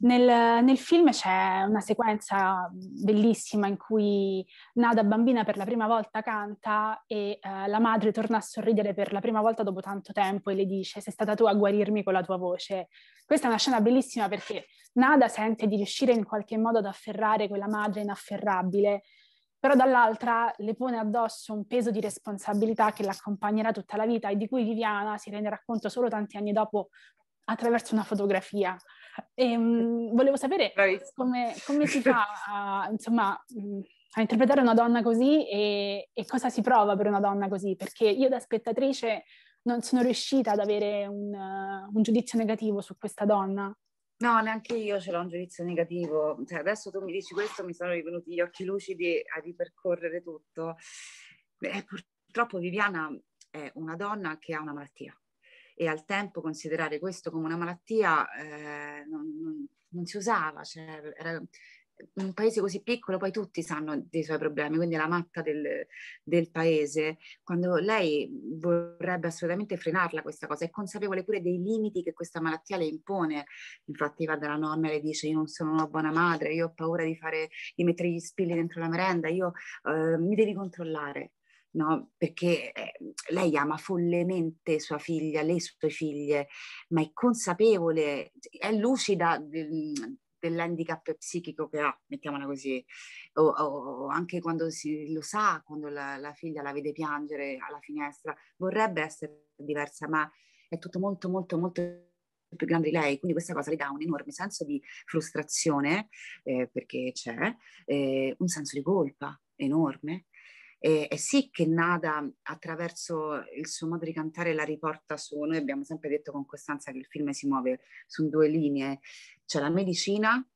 Nel, nel, film c'è una sequenza bellissima in cui Nada bambina per la prima volta canta e eh, la madre torna a sorridere per la prima volta dopo tanto tempo e le dice sei stata tu a guarirmi con la tua voce. Questa è una scena bellissima perché Nada sente di riuscire in qualche modo ad afferrare quella madre inafferrabile, però dall'altra le pone addosso un peso di responsabilità che l'accompagnerà tutta la vita e di cui Viviana si renderà conto solo tanti anni dopo attraverso una fotografia. E, ehm, volevo sapere come, come, si fa a, insomma, mm, a, interpretare una donna così e, e, cosa si prova per una donna così, perché io da spettatrice non sono riuscita ad avere un, un giudizio negativo su questa donna. No, neanche io ce l'ho un giudizio negativo. Cioè, adesso tu mi dici questo, mi sono rivenuti gli occhi lucidi a ripercorrere tutto. Beh, purtroppo Viviana è una donna che ha una malattia e al tempo considerare questo come una malattia eh, non, non, non, si usava, cioè, era, un paese così piccolo, poi tutti sanno dei suoi problemi, quindi la matta del, del, paese, quando lei vorrebbe assolutamente frenarla questa cosa, è consapevole pure dei limiti che questa malattia le impone, infatti va dalla nonna e le dice io non sono una buona madre, io ho paura di, fare, di mettere gli spilli dentro la merenda, io eh, mi devi controllare, no? perché ehm, lei ama follemente sua figlia, le sue figlie, ma è consapevole, è lucida del, dell'handicap psichico che ha, mettiamola così, o, o, o anche quando si, lo sa, quando la, la figlia la vede piangere alla finestra, vorrebbe essere diversa, ma è tutto molto, molto, molto più grande di lei, quindi questa cosa le dà un enorme senso di frustrazione, eh, perché c'è, eh, un senso di colpa enorme. E, e, sì che Nada attraverso il suo modo di cantare la riporta su, noi abbiamo sempre detto con costanza che il film si muove su due linee, c'è la medicina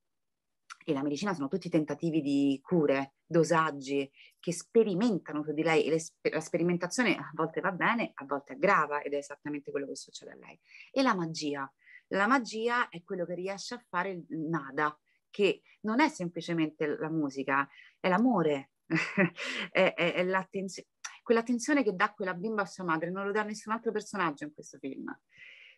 e la medicina sono tutti tentativi di cure, dosaggi che sperimentano su di lei e la sperimentazione a volte va bene, a volte aggrava ed è esattamente quello che succede a lei. E la magia, la magia è quello che riesce a fare Nada, che non è semplicemente la musica, è l'amore, è, è, è l'attenzione, quell'attenzione che dà quella bimba a sua madre non lo dà nessun altro personaggio in questo film.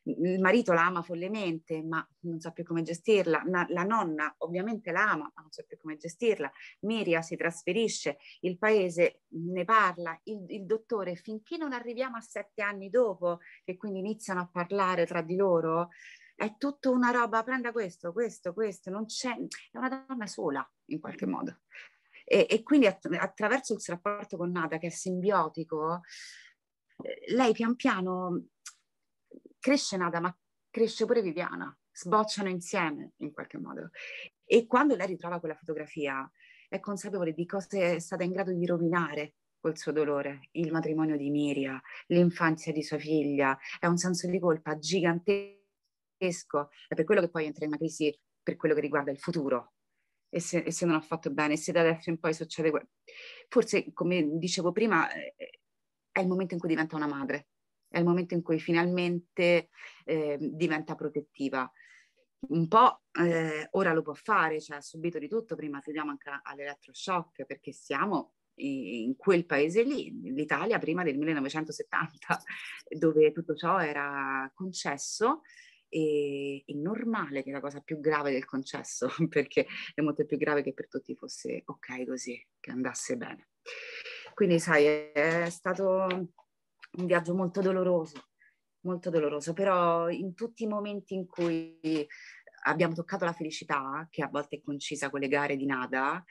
Il marito la ama follemente, ma non sa più come gestirla. Na, la nonna ovviamente la ama, ma non sa più come gestirla. Miria si trasferisce, il paese ne parla, il, il dottore, finché non arriviamo a sette anni dopo, che quindi iniziano a parlare tra di loro, è tutta una roba, prenda questo, questo, questo, non c'è, è una donna sola in qualche modo, e, e quindi att- attraverso suo rapporto con Nada, che è simbiotico, eh, lei pian piano cresce Nada, ma cresce pure Viviana, sbocciano insieme in qualche modo. E quando lei ritrova quella fotografia, è consapevole di cosa è stata in grado di rovinare col suo dolore, il matrimonio di Miria, l'infanzia di sua figlia, è un senso di colpa gigantesco, è per quello che poi entra in una crisi per quello che riguarda il futuro, e se, e se non ha fatto bene, se da adesso in poi succede quello. Forse, come dicevo prima, eh, è il momento in cui diventa una madre, è il momento in cui finalmente eh, diventa protettiva. Un po' eh, ora lo può fare, cioè ha subito di tutto, prima teniamo anche all'elettroshock perché siamo in quel paese lì, l'Italia prima del 1970, dove tutto ciò era concesso e è normale che è la cosa più grave del concesso, perché è molto più grave che per tutti fosse ok così, che andasse bene. Quindi sai, è stato un viaggio molto doloroso, molto doloroso, però in tutti i momenti in cui abbiamo toccato la felicità, che a volte è concisa con le gare di nada,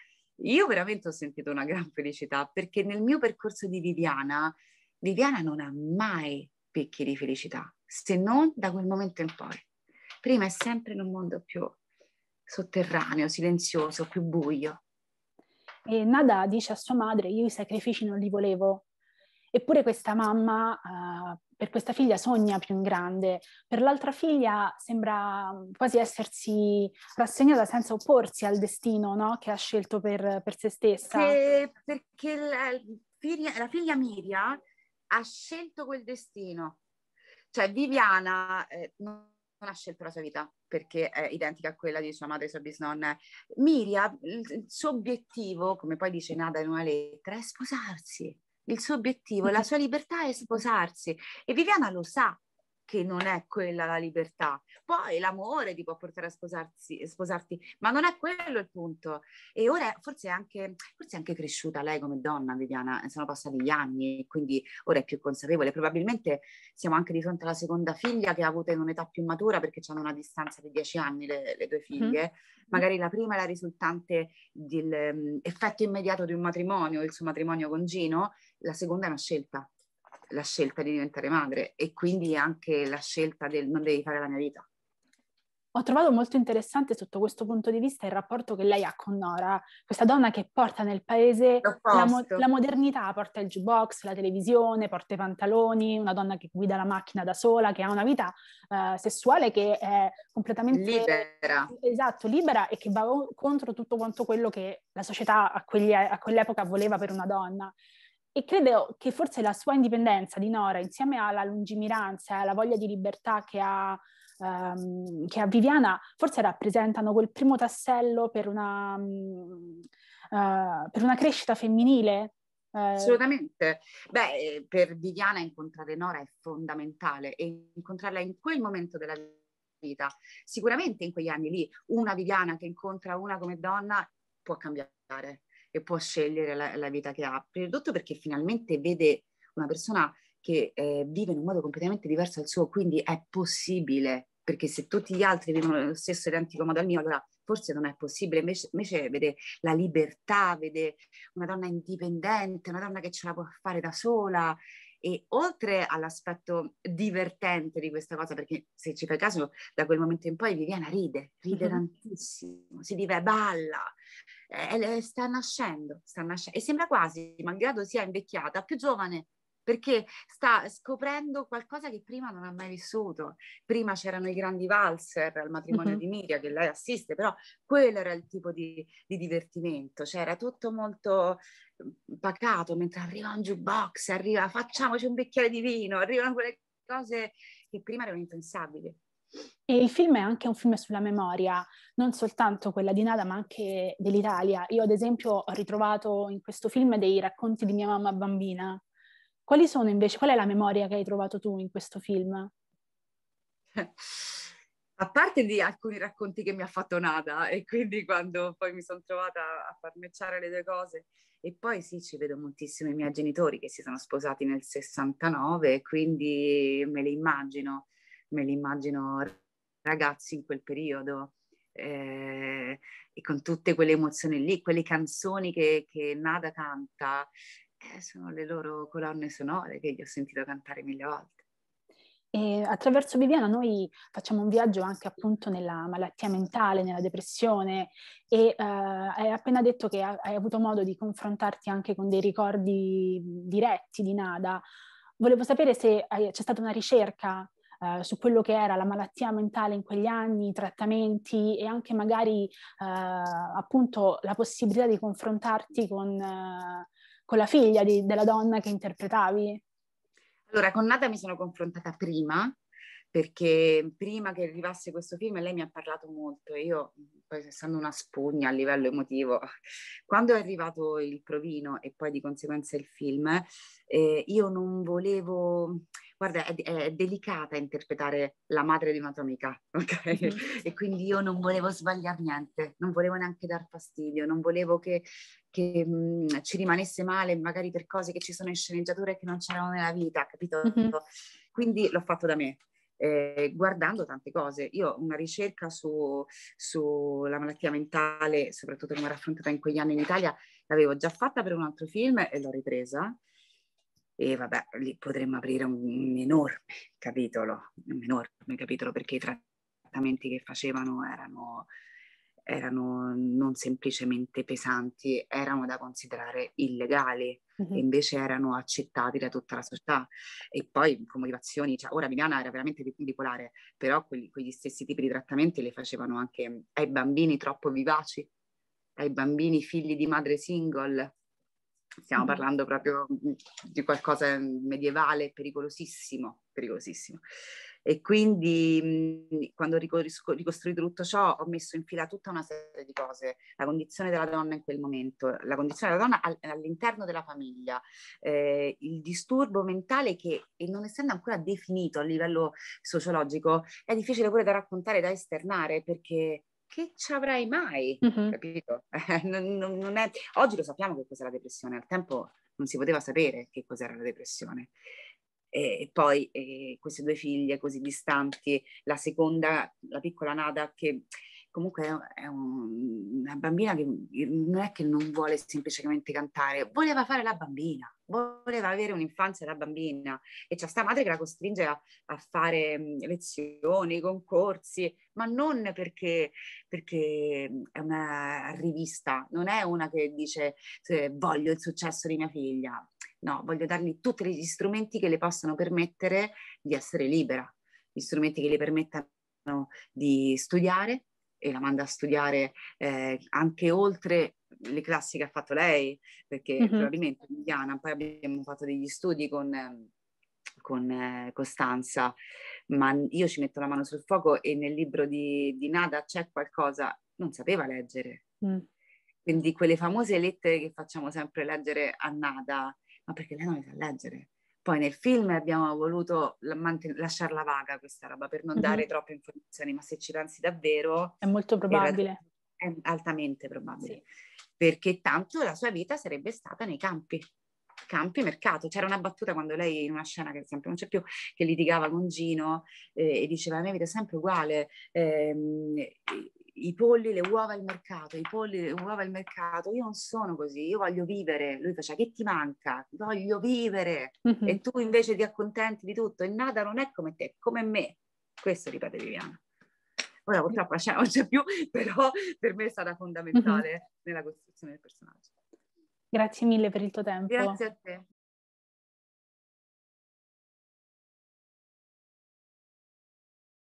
io veramente ho sentito una gran felicità perché nel mio percorso di Viviana, Viviana non ha mai picchi di felicità, se non da quel momento in poi. Prima è sempre in un mondo più sotterraneo, silenzioso, più buio. E Nada dice a sua madre, io i sacrifici non li volevo, Eppure questa mamma uh, per questa figlia sogna più in grande, per l'altra figlia sembra quasi essersi rassegnata senza opporsi al destino no? che ha scelto per, per se stessa. Perché, perché la, figlia, la, figlia, Miria ha scelto quel destino, cioè Viviana eh, non ha scelto la sua vita perché è identica a quella di sua madre, e sua bisnonna. Miria, il suo obiettivo, come poi dice Nada in una lettera, è sposarsi. Il suo obiettivo, la sua libertà è sposarsi. E Viviana lo sa, che non è quella la libertà. Poi l'amore ti può portare a sposarsi, sposarti, ma non è quello il punto. E ora forse è, anche, forse è anche cresciuta lei come donna, Viviana, eh, sono passati gli anni, quindi ora è più consapevole. Probabilmente siamo anche di fronte alla seconda figlia che ha avuto in un'età più matura perché hanno una distanza di dieci anni le, le due mm-hmm. figlie. Mm-hmm. Magari la prima è la risultante dell'effetto mm, immediato di un matrimonio, il suo matrimonio con Gino, la seconda è una scelta la scelta di diventare madre e quindi anche la scelta del non devi fare la mia vita. Ho trovato molto interessante sotto questo punto di vista il rapporto che lei ha con Nora, questa donna che porta nel paese la, mo- la, modernità, porta il jukebox, la televisione, porta i pantaloni, una donna che guida la macchina da sola, che ha una vita uh, sessuale che è completamente libera. Esatto, libera e che va contro tutto quanto quello che la società a, quegli- a quell'epoca voleva per una donna. E credo che forse la sua indipendenza di Nora, insieme alla lungimiranza e alla voglia di libertà che ha, ehm, che ha Viviana, forse rappresentano quel primo tassello per una, um, uh, per una crescita femminile eh, Assolutamente. Beh, eh, per Viviana incontrare Nora è fondamentale e incontrarla in quel momento della vita, sicuramente in quegli anni lì, una Viviana che incontra una come donna può cambiare e può scegliere la, la vita che ha. Prima di tutto perché finalmente vede una persona che eh, vive in un modo completamente diverso dal suo, quindi è possibile, perché se tutti gli altri vivono lo stesso identico modo al mio, allora forse non è possibile, invece, invece vede la libertà, vede una donna indipendente, una donna che ce la può fare da sola e oltre all'aspetto divertente di questa cosa, perché se ci fai caso, da quel momento in poi Viviana ride, ride mm-hmm. tantissimo, si vive, balla, eh, sta nascendo, sta nascendo e sembra quasi, malgrado sia invecchiata, più giovane perché sta scoprendo qualcosa che prima non ha mai vissuto. Prima c'erano i grandi valzer al matrimonio uh-huh. di Miria, che lei assiste, però quello era il tipo di, di divertimento, cioè era tutto molto mm, pacato, mentre arriva un jukebox, arriva facciamoci un bicchiere di vino, arrivano quelle cose che prima erano impensabili. E il film è anche un film sulla memoria, non soltanto quella di Nada, ma anche dell'Italia. Io, ad esempio, ho ritrovato in questo film dei racconti di mia mamma bambina. Quali sono invece, qual è la memoria che hai trovato tu in questo film? a parte di alcuni racconti che mi ha fatto Nada e quindi quando poi mi sono trovata a farmecciare le due cose e poi sì ci vedo moltissimo i miei genitori che si sono sposati nel 69 quindi me le immagino me li immagino ragazzi in quel periodo. Eh, e con tutte quelle emozioni lì, quelle canzoni che, che Nada canta, eh, sono le loro colonne sonore che gli ho sentito cantare mille volte. E attraverso Viviana noi facciamo un viaggio anche appunto nella malattia mentale, nella depressione e eh, hai appena detto che hai avuto modo di confrontarti anche con dei ricordi diretti di Nada. Volevo sapere se c'è stata una ricerca eh, su quello che era la malattia mentale in quegli anni, i trattamenti e anche magari eh, appunto la possibilità di confrontarti con, eh, con la figlia di, della donna che interpretavi? Allora, con Nada mi sono confrontata prima perché prima che arrivasse questo film lei mi ha parlato molto e io, poi essendo una spugna a livello emotivo, quando è arrivato il provino e poi di conseguenza il film, eh, io non volevo, guarda, è, è, delicata interpretare la madre di una tua amica, ok? E quindi io non volevo sbagliare niente, non volevo neanche dar fastidio, non volevo che, che mh, mm, ci rimanesse male magari per cose che ci sono in sceneggiatura e che non c'erano nella vita, capito? Mm-hmm. Quindi l'ho fatto da me, eh, guardando tante cose. Io una ricerca sulla su malattia mentale, soprattutto come era affrontata in quegli anni in Italia, l'avevo già fatta per un altro film e l'ho ripresa. E vabbè, lì potremmo aprire un, un enorme capitolo, un enorme capitolo perché i trattamenti che facevano erano erano non semplicemente pesanti, erano da considerare illegali mm-hmm. e invece erano accettati da tutta la società. E poi con motivazioni, cioè, ora Viviana era veramente bipolare, però quelli, quegli stessi tipi di trattamenti le facevano anche ai bambini troppo vivaci, ai bambini figli di madre single. Stiamo parlando proprio di qualcosa medievale pericolosissimo, pericolosissimo. E quindi mh, mhmm, quando ho ricostruito tutto ciò ho messo in fila tutta una serie di cose, la condizione della donna in quel momento, la condizione della donna all'interno della famiglia, eh, il disturbo mentale che non essendo ancora definito a livello sociologico è difficile pure da raccontare, da esternare perché che ci avrai mai? Mm-hmm. Capito? non, non, non è... Oggi lo sappiamo che cos'è la depressione, al tempo non si poteva sapere che cos'era la depressione e poi eh, queste due figlie così distanti, la seconda, la piccola Nada che comunque è un, una bambina che non è che non vuole semplicemente cantare, voleva fare la bambina, voleva avere un'infanzia da bambina e c'è sta madre che la costringe a, a fare lezioni, concorsi, ma non perché, perché, è una rivista, non è una che dice voglio il successo di mia figlia, No, voglio dargli tutti gli strumenti che le possano permettere di essere libera, gli strumenti che le permettano di studiare e la manda a studiare eh, anche oltre le classi che ha fatto lei, perché mm-hmm. probabilmente Indiana, poi abbiamo fatto degli studi con... con eh, Costanza, ma io ci metto la mano sul fuoco e nel libro di, di Nada c'è qualcosa, non sapeva leggere. Mm. Quindi quelle famose lettere che facciamo sempre leggere a Nada, ma perché lei non le sa leggere. Poi nel film abbiamo voluto lasciarla vaga questa roba per non mm-hmm. dare troppe informazioni, ma se ci pensi davvero... È molto probabile. È altamente probabile, sì. perché tanto la sua vita sarebbe stata nei campi, campi, mercato. C'era una battuta quando lei in una scena che sempre non c'è più, che litigava con Gino eh, e diceva la mia vita è sempre uguale, eh, i polli, le uova al mercato, i polli, le uova al mercato, io non sono così, io voglio vivere. Lui faceva, che ti manca? Voglio vivere. Mm-hmm. E tu invece ti accontenti di tutto. E Nada non è come te, come me. Questo ripete Viviana. Ora purtroppo c'è, non c'è più, però per me è stata fondamentale mm-hmm. nella costruzione del personaggio. Grazie mille per il tuo tempo. Grazie a te.